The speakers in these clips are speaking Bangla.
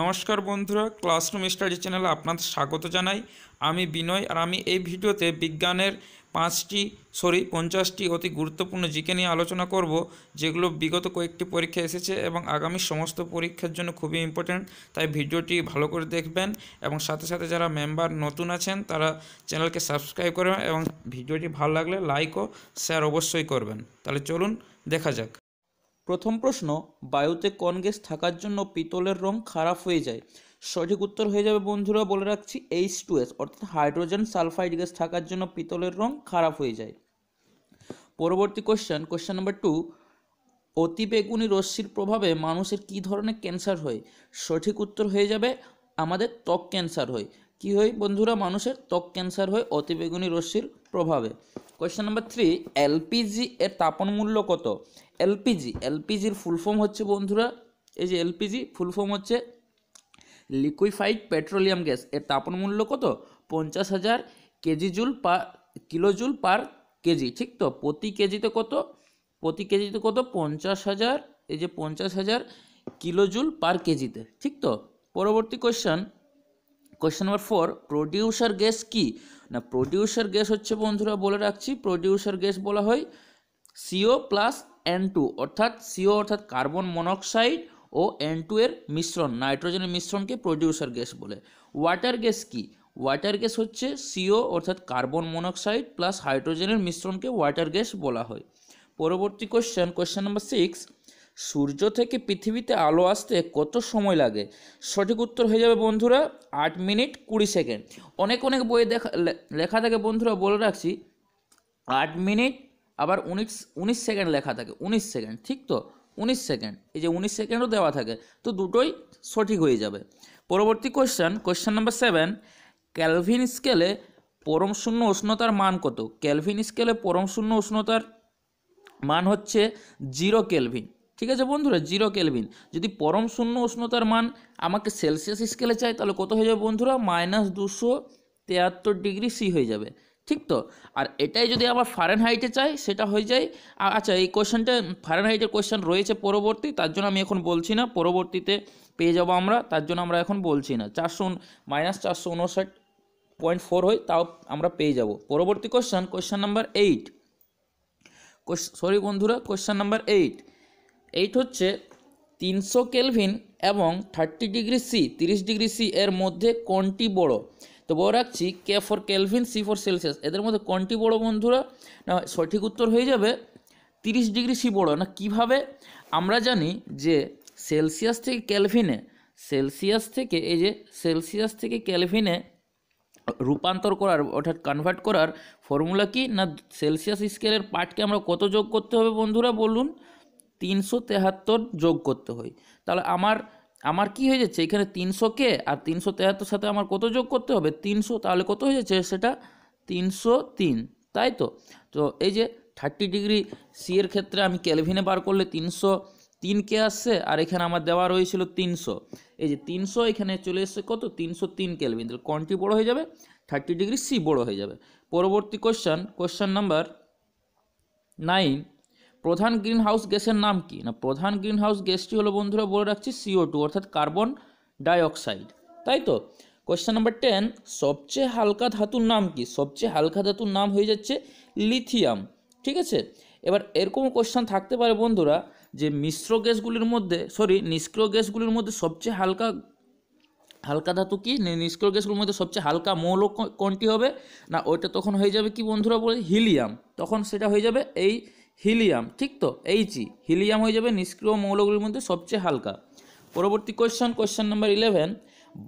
নমস্কার বন্ধুরা ক্লাসরুম স্টাডি চ্যানেলে আপনাদের স্বাগত জানাই আমি বিনয় আর আমি এই ভিডিওতে বিজ্ঞানের পাঁচটি সরি পঞ্চাশটি অতি গুরুত্বপূর্ণ জিকে নিয়ে আলোচনা করব যেগুলো বিগত কয়েকটি পরীক্ষা এসেছে এবং আগামী সমস্ত পরীক্ষার জন্য খুবই ইম্পর্ট্যান্ট তাই ভিডিওটি ভালো করে দেখবেন এবং সাথে সাথে যারা মেম্বার নতুন আছেন তারা চ্যানেলকে সাবস্ক্রাইব করবেন এবং ভিডিওটি ভালো লাগলে লাইক ও শেয়ার অবশ্যই করবেন তাহলে চলুন দেখা যাক প্রথম প্রশ্ন বায়ুতে কন গ্যাস থাকার জন্য পিতলের রং খারাপ হয়ে যায় সঠিক উত্তর হয়ে যাবে বন্ধুরা বলে রাখছি এইচ টু এস অর্থাৎ হাইড্রোজেন সালফাইড গ্যাস থাকার জন্য পিতলের রং খারাপ হয়ে যায় পরবর্তী কোশ্চেন কোশ্চেন নাম্বার টু অতিবেগুনি রশ্মির প্রভাবে মানুষের কি ধরনের ক্যান্সার হয় সঠিক উত্তর হয়ে যাবে আমাদের ত্বক ক্যান্সার হয় কি হয় বন্ধুরা মানুষের ত্বক ক্যান্সার হয় অতিবেগুনি রশ্মির প্রভাবে কোয়েশ্চেন নাম্বার থ্রি এলপিজি এর তাপন মূল্য কত এলপিজি এলপিজির ফুল ফর্ম হচ্ছে বন্ধুরা এই যে এলপিজি ফুল ফর্ম হচ্ছে লিকুইফাইড পেট্রোলিয়াম গ্যাস এর তাপন মূল্য কত পঞ্চাশ হাজার KG joule per kilo joule per KG ঠিক তো প্রতি কেজিতে কত প্রতি কেজিতে কত পঞ্চাশ হাজার এই যে পঞ্চাশ হাজার কিলো জুল পার কেজিতে ঠিক তো পরবর্তী question question number four producer gas কি না প্রডিউসার গ্যাস হচ্ছে বন্ধুরা বলে রাখছি প্রডিউসার গ্যাস বলা হয় সিও প্লাস এন টু অর্থাৎ সিও অর্থাৎ কার্বন মনোক্সাইড ও এন টু এর মিশ্রণ নাইট্রোজেনের মিশ্রণকে প্রডিউসার গ্যাস বলে ওয়াটার গ্যাস কি ওয়াটার গ্যাস হচ্ছে সিও অর্থাৎ কার্বন মনোক্সাইড প্লাস হাইড্রোজেনের মিশ্রণকে ওয়াটার গ্যাস বলা হয় পরবর্তী কোশ্চেন কোশ্চেন নাম্বার সিক্স সূর্য থেকে পৃথিবীতে আলো আসতে কত সময় লাগে সঠিক উত্তর হয়ে যাবে বন্ধুরা আট মিনিট কুড়ি সেকেন্ড অনেক অনেক বইয়ে দেখা লেখা থাকে বন্ধুরা বলে রাখছি আট মিনিট আবার উনিশ উনিশ সেকেন্ড লেখা থাকে উনিশ সেকেন্ড ঠিক তো উনিশ সেকেন্ড এই যে উনিশ সেকেন্ডও দেওয়া থাকে তো দুটোই সঠিক হয়ে যাবে পরবর্তী question question number seven Kelvin স্কেলে পরম শূন্য উষ্ণতার মান কত ক্যালভিন স্কেলে পরম শূন্য উষ্ণতার মান হচ্ছে জিরো কেলভিন ঠিক আছে বন্ধুরা জিরো কেলভিন যদি পরম শূন্য উষ্ণতার মান আমাকে সেলসিয়াস স্কেলে চাই তাহলে কত হয়ে যাবে বন্ধুরা মাইনাস দুশো তেয়াত্তর ডিগ্রি সি হয়ে যাবে ঠিক তো আর এটাই যদি আবার ফারেন হাইটে চাই সেটা হয়ে যায় আচ্ছা এই কোয়েশ্চেনটা ফারেন হাইটের কোয়েশন রয়েছে পরবর্তী তার জন্য আমি এখন বলছি না পরবর্তীতে পেয়ে যাবো আমরা তার জন্য আমরা এখন বলছি না চারশো মাইনাস চারশো উনষাট পয়েন্ট ফোর হয় তাও আমরা পেয়ে যাব পরবর্তী question question number eight sorry বন্ধুরা কোয়েশন নাম্বার এইট এইট হচ্ছে তিনশো কেলভিন এবং থার্টি ডিগ্রি সি তিরিশ ডিগ্রি সি এর মধ্যে কোনটি বড় তো বড় রাখছি K for Kelvin C for Celsius এদের মধ্যে কোনটি বড় বন্ধুরা না সঠিক উত্তর হয়ে যাবে তিরিশ ডিগ্রি সি বড় না কিভাবে আমরা জানি যে সেলসিয়াস থেকে ক্যালভিনে সেলসিয়াস থেকে এই যে সেলসিয়াস থেকে ক্যালভিনে রূপান্তর করার অর্থাৎ কনভার্ট করার ফর্মুলা কি না সেলসিয়াস স্কেলের পার্টকে আমরা কত যোগ করতে হবে বন্ধুরা বলুন তিনশো তেহাত্তর যোগ করতে হয় তাহলে আমার আমার কি হয়ে যাচ্ছে এখানে তিনশোকে আর তিনশো তেহাত্তর সাথে আমার কত যোগ করতে হবে তিনশো তাহলে কত হয়ে যাচ্ছে সেটা তিনশো তিন তাই তো তো এই যে থার্টি ডিগ্রি সি এর ক্ষেত্রে আমি ক্যালভিনে বার করলে তিনশো তিনকে আসছে আর এখানে আমার দেওয়া রয়েছিল তিনশো এই যে তিনশো এখানে চলে এসছে কত তিনশো তিন ক্যালভিন তাহলে কোনটি বড় হয়ে যাবে থার্টি ডিগ্রি সি বড় হয়ে যাবে পরবর্তী কোশ্চেন কোশ্চান নাম্বার নাইন প্রধান গ্রিন হাউস গ্যাসের নাম কি না প্রধান গ্রিন হাউস গ্যাসটি হলো বন্ধুরা বলে রাখছি সিও টু অর্থাৎ কার্বন ডাইঅক্সাইড তাই তো কোয়েশ্চেন নাম্বার টেন সবচেয়ে হালকা ধাতুর নাম কি সবচেয়ে হালকা ধাতুর নাম হয়ে যাচ্ছে লিথিয়াম ঠিক আছে এবার এরকম কোয়েশ্চেন থাকতে পারে বন্ধুরা যে মিশ্র গ্যাসগুলির মধ্যে সরি নিষ্ক্রিয় গ্যাসগুলির মধ্যে সবচেয়ে হালকা হালকা ধাতু কি নিষ্ক্রিয় গ্যাসগুলির মধ্যে সবচেয়ে হালকা মৌল কোনটি হবে না ওইটা তখন হয়ে যাবে কি বন্ধুরা বলে হিলিয়াম তখন সেটা হয়ে যাবে এই হিলিয়াম ঠিক তো এইচই হিলিয়াম হয়ে যাবে নিষ্ক্রিয় মৌলগুলির মধ্যে সবচেয়ে হালকা পরবর্তী কোয়েশ্চন কোয়েশ্চন নাম্বার ইলেভেন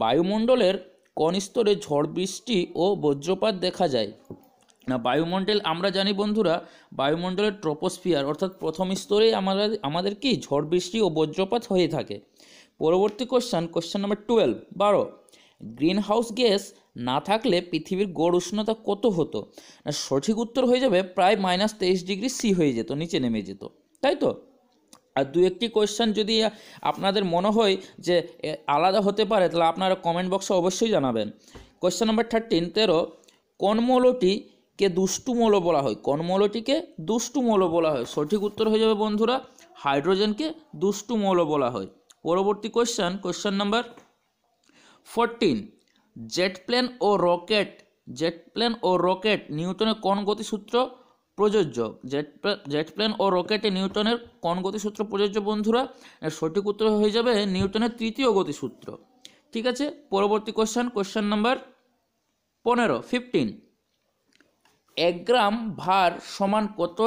বায়ুমণ্ডলের কোন স্তরে ঝড় বৃষ্টি ও বজ্রপাত দেখা যায় না বায়ুমণ্ডল আমরা জানি বন্ধুরা বায়ুমণ্ডলের ট্রপোস্ফিয়ার অর্থাৎ প্রথম স্তরেই আমরা আমাদের কি ঝড় বৃষ্টি ও বজ্রপাত হয়ে থাকে পরবর্তী কোয়েশ্চন কোয়েশ্চন নাম্বার টুয়েলভ বারো হাউস গ্যাস না থাকলে পৃথিবীর গড় উষ্ণতা কত হতো না সঠিক উত্তর হয়ে যাবে প্রায় মাইনাস তেইশ ডিগ্রি সি হয়ে যেত নিচে নেমে যেত তাই তো আর দু একটি কোয়েশ্চেন যদি আপনাদের মনে হয় যে আলাদা হতে পারে তাহলে আপনারা কমেন্ট বক্সে অবশ্যই জানাবেন কোয়েশ্চেন নম্বর থার্টিন তেরো কোন মৌলটিকে দুষ্টু মৌল বলা হয় কোন মৌলটিকে দুষ্টু মৌল বলা হয় সঠিক উত্তর হয়ে যাবে বন্ধুরা হাইড্রোজেনকে দুষ্টু মৌল বলা হয় পরবর্তী question question number fourteen jet plane ও রকেট জেট প্লেন ও রকেট নিউটনের কোন গতিসূত্র প্রযোজ্য জেট জেট প্লেন ও রকেটে নিউটনের কোন গতিসূত্র প্রযোজ্য বন্ধুরা সঠিক উত্তর হয়ে যাবে নিউটনের তৃতীয় গতিসূত্র ঠিক আছে পরবর্তী কোশ্চেন কোশ্চেন নাম্বার পনেরো ফিফটিন এক গ্রাম ভার সমান কত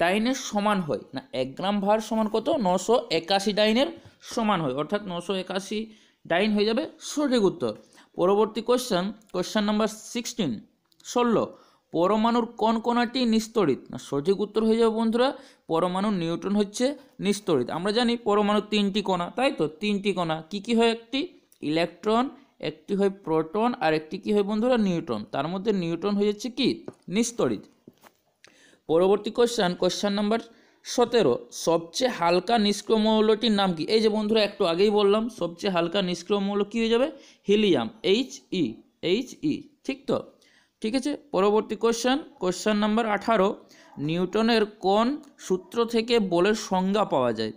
ডাইনের সমান হয় না এক গ্রাম ভার সমান কত নশো একাশি ডাইনের সমান হয় অর্থাৎ নশো একাশি ডাইন হয়ে যাবে সঠিক উত্তর পরবর্তী কোশ্চেন কোশ্চেন নাম্বার সিক্সটিন ষোলো পরমাণুর কোন কোনাটি নিস্তড়িত না সঠিক উত্তর হয়ে যাবে বন্ধুরা পরমাণু নিউট্রন হচ্ছে নিস্তড়িত আমরা জানি পরমাণু তিনটি কোনা তাই তো তিনটি কণা কী কী হয় একটি ইলেকট্রন একটি হয় প্রোটন আর একটি কী হয় বন্ধুরা নিউট্রন তার মধ্যে নিউট্রন হয়ে যাচ্ছে কী নিস্তরিত পরবর্তী কোশ্চেন কোশ্চেন নাম্বার সতেরো সবচেয়ে হালকা নিষ্ক্রমৌলটির নাম কি এই যে বন্ধুরা একটু আগেই বললাম সবচেয়ে হালকা নিষ্ক্রমৌল কী হয়ে যাবে helium H E H E ঠিক তো ঠিক আছে পরবর্তী কোশ্চেন কোশ্চেন নাম্বার আঠারো নিউটনের কোন সূত্র থেকে বলের সংজ্ঞা পাওয়া যায়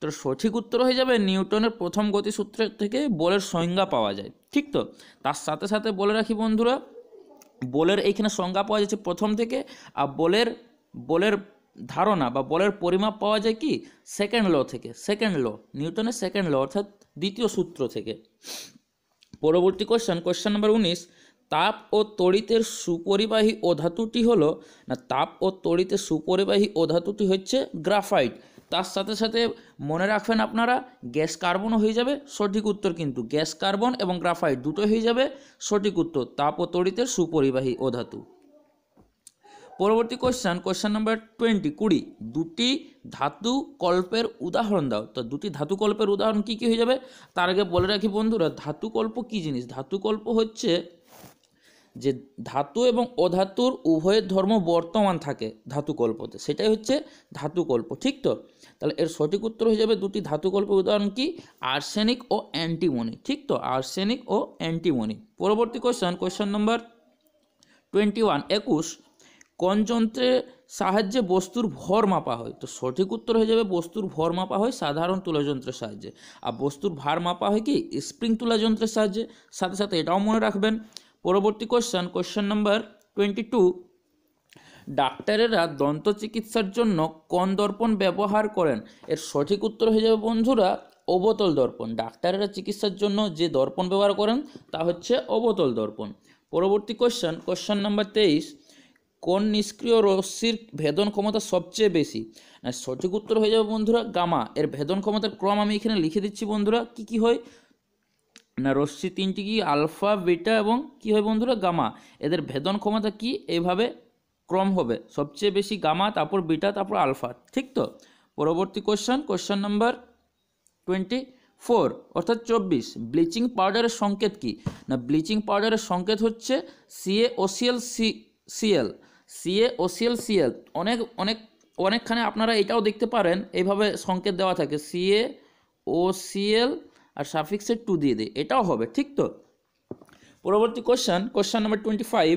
তো সঠিক উত্তর হয়ে যাবে নিউটনের প্রথম গতিসূত্র থেকে বলের সংজ্ঞা পাওয়া যায় ঠিক তো তার সাথে সাথে বলে রাখি বন্ধুরা বলের এইখানে সংজ্ঞা পাওয়া যাচ্ছে প্রথম থেকে আর বলের বলের ধারণা বা বলের পরিমাপ পাওয়া যায় কি সেকেন্ড ল থেকে সেকেন্ড ল নিউটনের সেকেন্ড ল অর্থাৎ দ্বিতীয় সূত্র থেকে পরবর্তী কোশ্চেন কোশ্চেন নাম্বার উনিশ তাপ ও তড়িতের সুপরিবাহী অধাতুটি হল না তাপ ও তড়িতের সুপরিবাহী অধাতুটি হচ্ছে গ্রাফাইট তার সাথে সাথে মনে রাখবেন আপনারা গ্যাস কার্বনও হয়ে যাবে সঠিক উত্তর কিন্তু গ্যাস কার্বন এবং গ্রাফাইট দুটো হয়ে যাবে সঠিক উত্তর তাপ ও তড়িতের সুপরিবাহী অধাতু পরবর্তী কোয়েশ্চান কোশ্চান নাম্বার টোয়েন্টি কুড়ি দুটি ধাতু কল্পের উদাহরণ দাও তো দুটি ধাতু কল্পের উদাহরণ কী কী হয়ে যাবে তার আগে বলে রাখি বন্ধুরা ধাতু কল্প কী জিনিস ধাতু কল্প হচ্ছে যে ধাতু এবং অধাতুর উভয়ের ধর্ম বর্তমান থাকে ধাতুকল্পতে সেটাই হচ্ছে ধাতুকল্প ঠিক তো তাহলে এর সঠিক উত্তর হয়ে যাবে দুটি ধাতুকল্পের উদাহরণ কি আর্সেনিক ও অ্যান্টিমনি ঠিক তো আর্সেনিক ও অ্যান্টিমনি পরবর্তী question question number twenty one একুশ কোন যন্ত্রের সাহায্যে বস্তুর ভর মাপা হয় তো সঠিক উত্তর হয়ে যাবে বস্তুর ভর মাপা হয় সাধারণ তুলা যন্ত্রের সাহায্যে আর বস্তুর ভার মাপা হয় কি স্প্রিং তুলা যন্ত্রের সাহায্যে সাথে সাথে এটাও মনে রাখবেন পরবর্তী question question number twenty two ডাক্তারেরা দন্ত চিকিৎসার জন্য কোন দর্পণ ব্যবহার করেন এর সঠিক উত্তর হয়ে যাবে বন্ধুরা অবতল দর্পণ ডাক্তারেরা চিকিৎসার জন্য যে দর্পণ ব্যবহার করেন তা হচ্ছে অবতল দর্পণ পরবর্তী কোশ্চেন কোশ্চেন নাম্বার তেইশ কোন নিষ্ক্রিয় রশ্মির ভেদন ক্ষমতা সবচেয়ে বেশি সঠিক উত্তর হয়ে যাবে বন্ধুরা গামা এর ভেদন ক্ষমতার ক্রম আমি এখানে লিখে দিচ্ছি বন্ধুরা কি কি হয় না রশ্মি তিনটি কি আলফা বিটা এবং কি হয় বন্ধুরা গামা এদের ভেদন ক্ষমতা কি এইভাবে ক্রম হবে সবচেয়ে বেশি গামা তারপর বিটা তারপর আলফা ঠিক তো পরবর্তী question question number twenty four অর্থাৎ চব্বিশ ব্লিচিং পাউডারের সংকেত কি না ব্লিচিং পাউডারের সংকেত হচ্ছে CA OCL C CL CA O CL CL অনেক অনেক অনেকখানে আপনারা এটাও দেখতে পারেন এইভাবে সংকেত দেওয়া থাকে সিএ ও সিএল আর সাফিক্সে টু দিয়ে দিই এটাও হবে ঠিক তো পরবর্তী question question number twenty five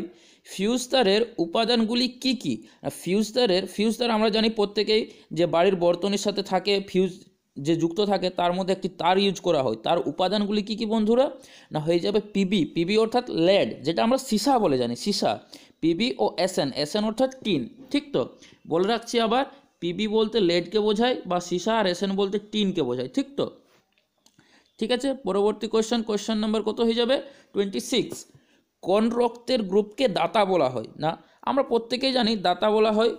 fuse তারের উপাদানগুলি কি কি ফিউজ তারের ফিউজ তার আমরা জানি প্রত্যেকেই যে বাড়ির বর্তনের সাথে থাকে ফিউজ যে যুক্ত থাকে তার মধ্যে একটি তার ইউজ করা হয় তার উপাদানগুলি কি কি বন্ধুরা না হয়ে যাবে পিবি পিবি অর্থাৎ লেড যেটা আমরা সিসা বলে জানি সিসা পিবি ও এসএন এসএন অর্থাৎ টিন ঠিক তো বলে রাখছি আবার পিবি বলতে লেডকে বোঝায় বা সীসা আর এসএন বলতে টিনকে বোঝায় ঠিক তো ঠিক আছে পরবর্তী কোয়েশ্চেন কোয়েশ্চেন নাম্বার কত হয়ে যাবে টোয়েন্টি সিক্স কোন রক্তের গ্রুপকে দাতা বলা হয় না আমরা প্রত্যেকেই জানি দাতা বলা হয়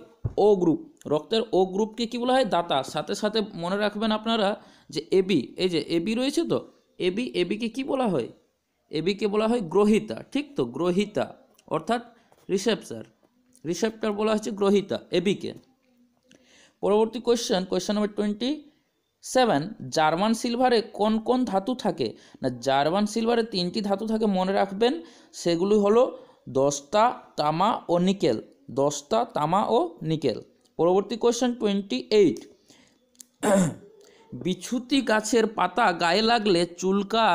ও গ্রুপ রক্তের ও গ্রুপকে কী বলা হয় দাতা সাথে সাথে মনে রাখবেন আপনারা যে এবি এই যে এবি রয়েছে তো এবি এবিকে কি বলা হয় এবিকে বলা হয় গ্রহিতা ঠিক তো গ্রহিতা অর্থাৎ রিসেপ্টার রিসেপ্টার বলা হচ্ছে গ্রহিতা এবিকে পরবর্তী question question number twenty seven German সিলভারে কোন কোন ধাতু থাকে না জার্মান সিলভারে তিনটি ধাতু থাকে মনে রাখবেন সেগুলি হলো দস্তা তামা ও নিকেল দস্তা তামা ও নিকেল পরবর্তী কোয়েশ্চেন টোয়েন্টি এইট বিছুতি গাছের পাতা গায়ে লাগলে চুলকা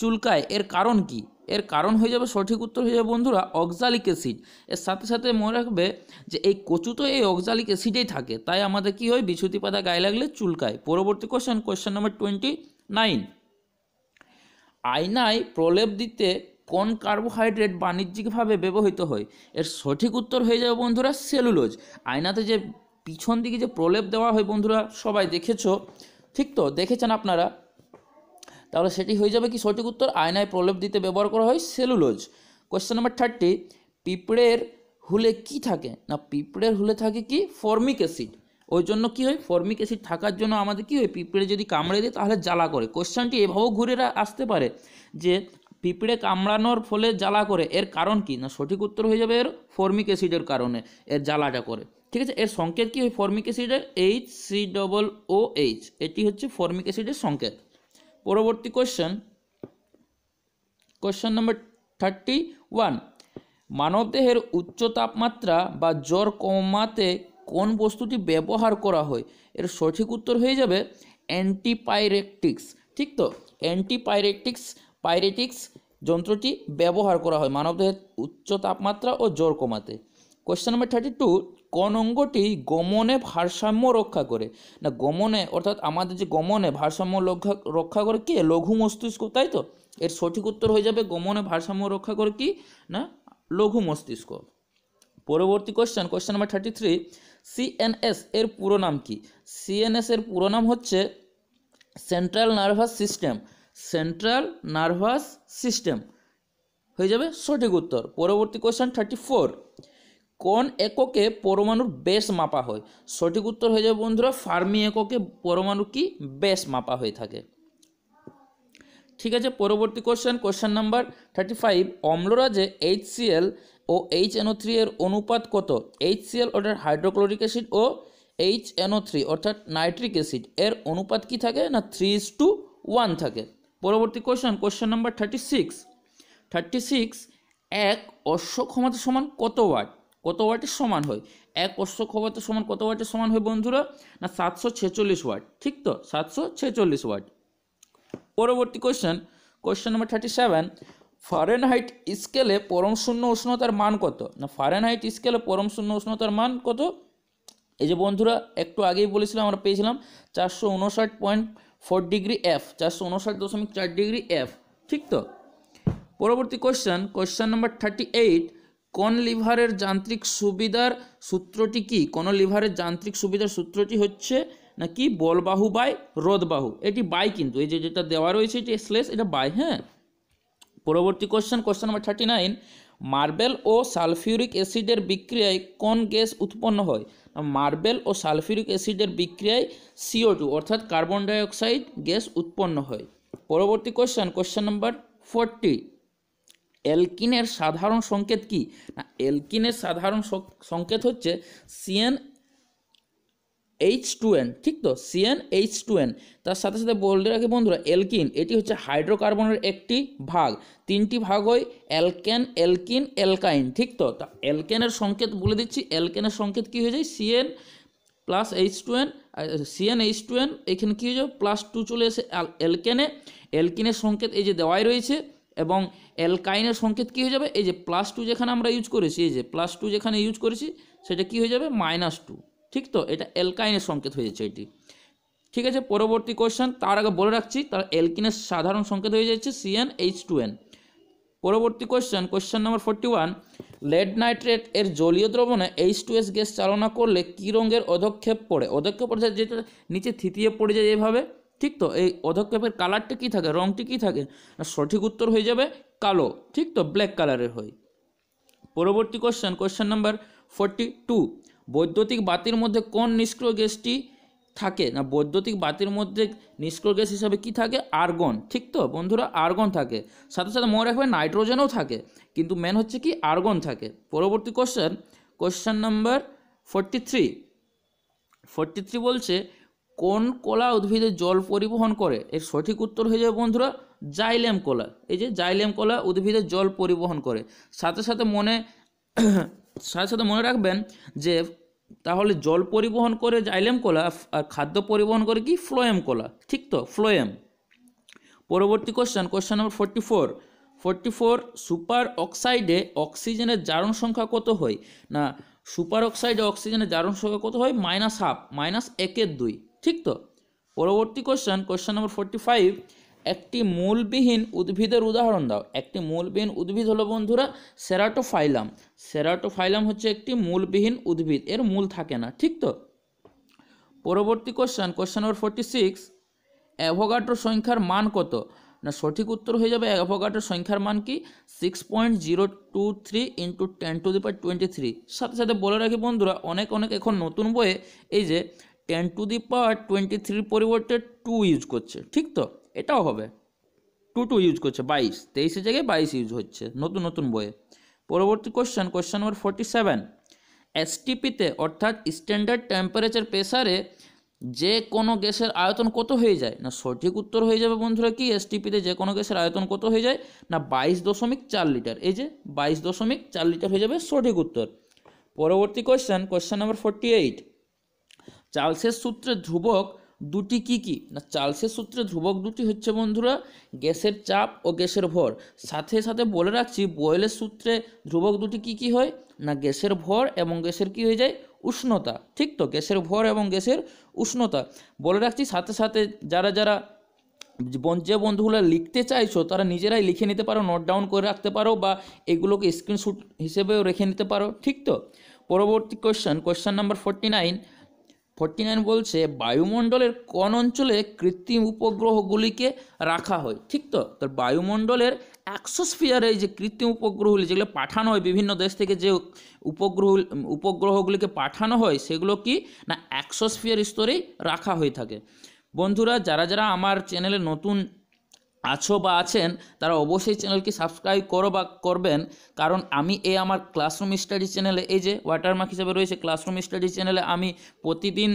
চুলকায় এর কারণ কি এর কারণ হয়ে যাবে সঠিক উত্তর হয়ে যাবে বন্ধুরা অক্সালিক অ্যাসিড এর সাথে সাথে মনে রাখবে যে এই কচু তো এই অক্সালিক অ্যাসিডেই থাকে তাই আমাদের কি হয় বিছুতি পাতা গায়ে লাগলে চুলকায় পরবর্তী question question number twenty nine আয়নায় প্রলেপ দিতে কোন কার্বোহাইড্রেট বাণিজ্যিকভাবে ব্যবহৃত হয় এর সঠিক উত্তর হয়ে যাবে বন্ধুরা সেলুলোজ আয়নাতে যে পিছন দিকে যে প্রলেপ দেওয়া হয় বন্ধুরা সবাই দেখেছ ঠিক তো দেখেছেন আপনারা তাহলে সেটি হয়ে যাবে কি সঠিক উত্তর আয়নায় প্রলেপ দিতে ব্যবহার করা হয় সেলুলোজ কোয়েশ্চেন নাম্বার থার্টি পিঁপড়ের হুলে কি থাকে না পিঁপড়ের হুলে থাকে কি ফর্মিক অ্যাসিড ওই জন্য কী হয় ফর্মিক অ্যাসিড থাকার জন্য আমাদের কী হয় পিঁপড়ে যদি কামড়ে দেয় তাহলে জ্বালা করে কোশ্চেনটি এভাবেও ঘুরে আসতে পারে যে পিঁপড়ে কামড়ানোর ফলে জ্বালা করে এর কারণ কি না সঠিক উত্তর হয়ে যাবে এর ফর্মিক অ্যাসিডের কারণে এর জ্বালাটা করে ঠিক আছে এর সংকেত কি হয় ফর্মিক অ্যাসিডের H C double O H এটি হচ্ছে ফর্মিক অ্যাসিডের সংকেত পরবর্তী question question number thirty one মানবদেহের উচ্চ তাপমাত্রা বা জ্বর কমাতে কোন বস্তুটি ব্যবহার করা হয় এর সঠিক উত্তর হয়ে যাবে অ্যান্টিপাইরেকটিক্স ঠিক তো অ্যান্টিপাইরেকটিক্স পাইরেটিক্স যন্ত্রটি ব্যবহার করা হয় মানবদেহের উচ্চ তাপমাত্রা ও জ্বর কমাতে কোয়েশ্চেন নম্বর থার্টি টু কোন অঙ্গটি গমনে ভারসাম্য রক্ষা করে না গমনে অর্থাৎ আমাদের যে গমনে ভারসাম্য রক্ষা রক্ষা করে কি লঘু মস্তিষ্ক তাই তো এর সঠিক উত্তর হয়ে যাবে গমনে ভারসাম্য রক্ষা করে কি না লঘু মস্তিষ্ক পরবর্তী question question number thirty three CNS এর পুরো নাম কি সিএনএস এর পুরো নাম হচ্ছে central nervous system central nervous system হয়ে যাবে সঠিক উত্তর পরবর্তী কোশ্চেন থার্টি ফোর কোন এককে পরমাণুর বেশ মাপা হয় সঠিক উত্তর হয়ে যাবে বন্ধুরা ফার্মি এককে পরমাণু কি বেশ মাপা হয়ে থাকে ঠিক আছে পরবর্তী question question number thirty five অম্লরাজে এইচ সিএল ও এইচ এনও থ্রি এর অনুপাত কত এইচ সিএল অর্থাৎ হাইড্রোক্লোরিক অ্যাসিড ও এইচ এনও থ্রি অর্থাৎ নাইট্রিক অ্যাসিড এর অনুপাত কি থাকে না থ্রি ইস টু ওয়ান থাকে পরবর্তী question question number thirty six thirty six এক অশ্ব ক্ষমতা সমান কত ওয়াট কত ওয়াটের সমান হয় এক অশ্ব ক্ষমতার সমান কত ওয়াটের সমান হয় বন্ধুরা না সাতশো ছেচল্লিশ ওয়াট ঠিক তো সাতশো ছেচল্লিশ ওয়াট পরবর্তী question question number thirty seven হাইট স্কেলে পরম শূন্য উষ্ণতার মান কত না হাইট স্কেলে পরম শূন্য উষ্ণতার মান কত এই যে বন্ধুরা একটু আগেই বলেছিলাম আমরা পেয়েছিলাম চারশো উনষাট পয়েন্ট ফোর ডিগ্রি এফ চারশো উনষাট দশমিক চার ডিগ্রি এফ ঠিক তো পরবর্তী question question number thirty eight কোন লিভারের যান্ত্রিক সুবিধার সূত্রটি কি কোন লিভারের যান্ত্রিক সুবিধার সূত্রটি হচ্ছে নাকি বলবাহু বাই রোদবাহু এটি বাই কিন্তু এই যে যেটা দেওয়া রয়েছে এটি স্লেস এটা বাই হ্যাঁ পরবর্তী question question number thirty nine marble ও সালফিউরিক অ্যাসিডের বিক্রিয়ায় কোন গ্যাস উৎপন্ন হয় মার্বেল ও সালফিউরিক অ্যাসিডের বিক্রিয়ায় সিও টু অর্থাৎ কার্বন ডাইঅক্সাইড গ্যাস উৎপন্ন হয় পরবর্তী কোশ্চেন কোশ্চেন নাম্বার ফোরটি অ্যালকিনের সাধারণ সংকেত কি না অ্যালকিনের সাধারণ সংকেত হচ্ছে সিএন এইচ টু এন ঠিক তো সিএন এইচ টু এন তার সাথে সাথে বলতে রাখি বন্ধুরা এলকিন এটি হচ্ছে হাইড্রোকার্বনের একটি ভাগ তিনটি ভাগ হয় অ্যালকেন এলকিন এলকাইন ঠিক তো তা অ্যালকেনের সংকেত বলে দিচ্ছি অ্যালকেনের সংকেত কী হয়ে যায় CN plus H two N CN H two N এখানে কী হয়ে যাবে প্লাস টু চলে এসে এলকেনে এলকিনের সংকেত এই যে দেওয়াই রয়েছে এবং অ্যালকাইনের সংকেত কী হয়ে যাবে এই যে প্লাস টু যেখানে আমরা ইউজ করেছি এই যে প্লাস টু যেখানে ইউজ করেছি সেটা কি হয়ে যাবে মাইনাস টু ঠিক তো এটা অ্যালকাইনের সংকেত হয়ে যাচ্ছে এটি ঠিক আছে পরবর্তী কোয়েশ্চেন তার আগে বলে রাখছি তার এলকিনের সাধারণ সংকেত হয়ে যাচ্ছে সিএন এইচ টু এন পরবর্তী question question number forty one lead nitrate এর জলীয় দ্রবণে এইচ টু এস গ্যাস চালনা করলে কী রঙের অধক্ষেপ পড়ে অধক্ষেপ পড়ে যেটা নিচে থিতিয়ে পড়ে যায় এভাবে ঠিক তো এই অধক্ষেপের কালারটা কী থাকে রঙটি কী থাকে সঠিক উত্তর হয়ে যাবে কালো ঠিক তো ব্ল্যাক কালারের হয় পরবর্তী question question number forty two বৈদ্যুতিক বাতির মধ্যে কোন নিষ্ক্রিয় গ্যাসটি থাকে না বৈদ্যুতিক বাতির মধ্যে নিষ্ক্রিয় গ্যাস হিসাবে কি থাকে আর্গন ঠিক তো বন্ধুরা আর্গন থাকে সাথে সাথে মনে রাখবে নাইট্রোজেনও থাকে কিন্তু মেন হচ্ছে কি আর্গন থাকে পরবর্তী question question number forty three forty three বলছে কোন কলা উদ্ভিদে জল পরিবহন করে এর সঠিক উত্তর হয়ে যাবে বন্ধুরা জাইলেম কলা এই যে জাইলেম কলা উদ্ভিদে জল পরিবহন করে সাথে সাথে মনে সাথে সাথে মনে রাখবেন যে তাহলে জল পরিবহন করে জাইলেম কলা আর খাদ্য পরিবহন করে কি ফ্লোয়েম কলা ঠিক তো ফ্লোয়েম পরবর্তী question question number forty four forty four super অক্সাইডে অক্সিজেনের জারণ সংখ্যা কত হয় না সুপার অক্সাইডে অক্সিজেনের জারণ সংখ্যা কত হয় মাইনাস হাফ মাইনাস একের দুই ঠিক তো পরবর্তী question question number forty five একটি মূলবিহীন উদ্ভিদের উদাহরণ দাও একটি মূলবিহীন উদ্ভিদ হলো বন্ধুরা সেরাটোফাইলাম সেরাটোফাইলাম হচ্ছে একটি মূলবিহীন উদ্ভিদ এর মূল থাকে না ঠিক তো পরবর্তী question question number forty six Avogadro সংখ্যার মান কত না সঠিক উত্তর হয়ে যাবে অ্যাভোগাড্রো সংখ্যার মান কি six point zero two three into ten to the power twenty three সাথে সাথে বলে রাখি বন্ধুরা অনেক অনেক এখন নতুন বইয়ে এই যে ten to the power twenty থ্রির পরিবর্তে টু ইউজ করছে ঠিক তো এটাও হবে টু টু ইউজ করছে বাইশ তেইশের জায়গায় বাইশ ইউজ হচ্ছে নতুন নতুন বইয়ে পরবর্তী question question number forty seven এসটিপিতে অর্থাৎ স্ট্যান্ডার্ড টেম্পারেচার প্রেসারে যে কোনো গ্যাসের আয়তন কত হয়ে যায় না সঠিক উত্তর হয়ে যাবে বন্ধুরা কি এসটিপিতে যে কোনো গ্যাসের আয়তন কত হয়ে যায় না বাইশ দশমিক চার লিটার এই যে বাইশ দশমিক চার লিটার হয়ে যাবে সঠিক উত্তর পরবর্তী question question number forty eight চার্লসের সূত্রে ধ্রুবক দুটি কি কি না চার্লসের সূত্রে ধ্রুবক দুটি হচ্ছে বন্ধুরা গ্যাসের চাপ ও গ্যাসের ভর সাথে সাথে বলে রাখছি বয়েলের সূত্রে ধ্রুবক দুটি কি কি হয় না গ্যাসের ভর এবং গ্যাসের কি হয়ে যায় উষ্ণতা ঠিক তো গ্যাসের ভর এবং গ্যাসের উষ্ণতা বলে রাখছি সাথে সাথে যারা যারা যে বন্ধুগুলো লিখতে চাইছো তারা নিজেরাই লিখে নিতে পারো নোট ডাউন করে রাখতে পারো বা এগুলোকে স্ক্রিনশুট হিসেবেও রেখে নিতে পারো ঠিক তো পরবর্তী question question number forty nine forty nine বলছে বায়ুমণ্ডলের কোন অঞ্চলে কৃত্রিম উপগ্রহগুলিকে রাখা হয় ঠিক তো তো বায়ুমণ্ডলের অ্যাক্সোস্ফিয়ারে যে কৃত্রিম উপগ্রহগুলি যেগুলো পাঠানো হয় বিভিন্ন দেশ থেকে যে উপগ্রহ উপগ্রহগুলিকে পাঠানো হয় সেগুলো কি না অ্যাক্সোসফিয়ার স্তরেই রাখা হয়ে থাকে বন্ধুরা যারা যারা আমার চ্যানেলে নতুন আছো বা আছেন তারা অবশ্যই চ্যানেলকে সাবস্ক্রাইব করো বা করবেন কারণ আমি এই আমার ক্লাসরুম স্টাডি চ্যানেলে এই যে ওয়াটারমার্ক হিসেবে রয়েছে ক্লাসরুম স্টাডি চ্যানেলে আমি প্রতিদিন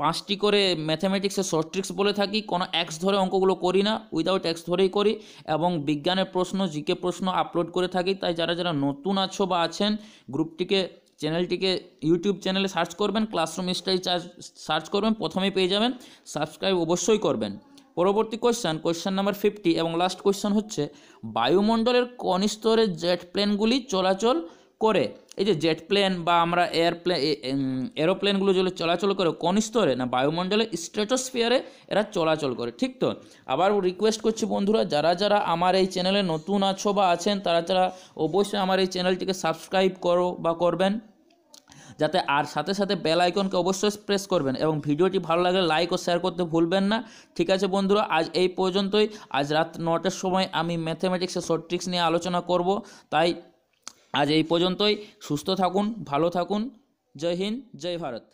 পাঁচটি করে ম্যাথামেটিক্সের শর্ট ট্রিক্স বলে থাকি কোনো অ্যাক্স ধরে অঙ্কগুলো করি না উইদাউট অ্যাক্স ধরেই করি এবং বিজ্ঞানের প্রশ্ন জিকে প্রশ্ন আপলোড করে থাকি তাই যারা যারা নতুন আছো বা আছেন গ্রুপটিকে চ্যানেলটিকে ইউটিউব চ্যানেলে সার্চ করবেন ক্লাসরুম স্টাডি সার্চ করবেন প্রথমেই পেয়ে যাবেন সাবস্ক্রাইব অবশ্যই করবেন পরবর্তী কোশ্চেন কোয়েশ্চান নাম্বার ফিফটি এবং লাস্ট কোশ্চেন হচ্ছে বায়ুমণ্ডলের স্তরে জেট প্লেনগুলি চলাচল করে এই যে জেট প্লেন বা আমরা এয়ারপ্লেন এরোপ্লেনগুলো যেগুলো চলাচল করে কোন স্তরে না বায়ুমণ্ডলের স্ট্রেটোস্ফিয়ারে এরা চলাচল করে ঠিক তো আবার রিকোয়েস্ট করছি বন্ধুরা যারা যারা আমার এই চ্যানেলে নতুন আছো বা আছেন তারা যারা অবশ্যই আমার এই চ্যানেলটিকে সাবস্ক্রাইব করো বা করবেন যাতে আর সাথে সাথে বেল আইকনকে অবশ্যই প্রেস করবেন এবং ভিডিওটি ভালো লাগলে লাইক ও শেয়ার করতে ভুলবেন না ঠিক আছে বন্ধুরা আজ এই পর্যন্তই আজ রাত নটার সময় আমি ম্যাথেমেটিক্সের শর্ট ট্রিক্স নিয়ে আলোচনা করব তাই আজ এই পর্যন্তই সুস্থ থাকুন ভালো থাকুন জয় হিন্দ জয় ভারত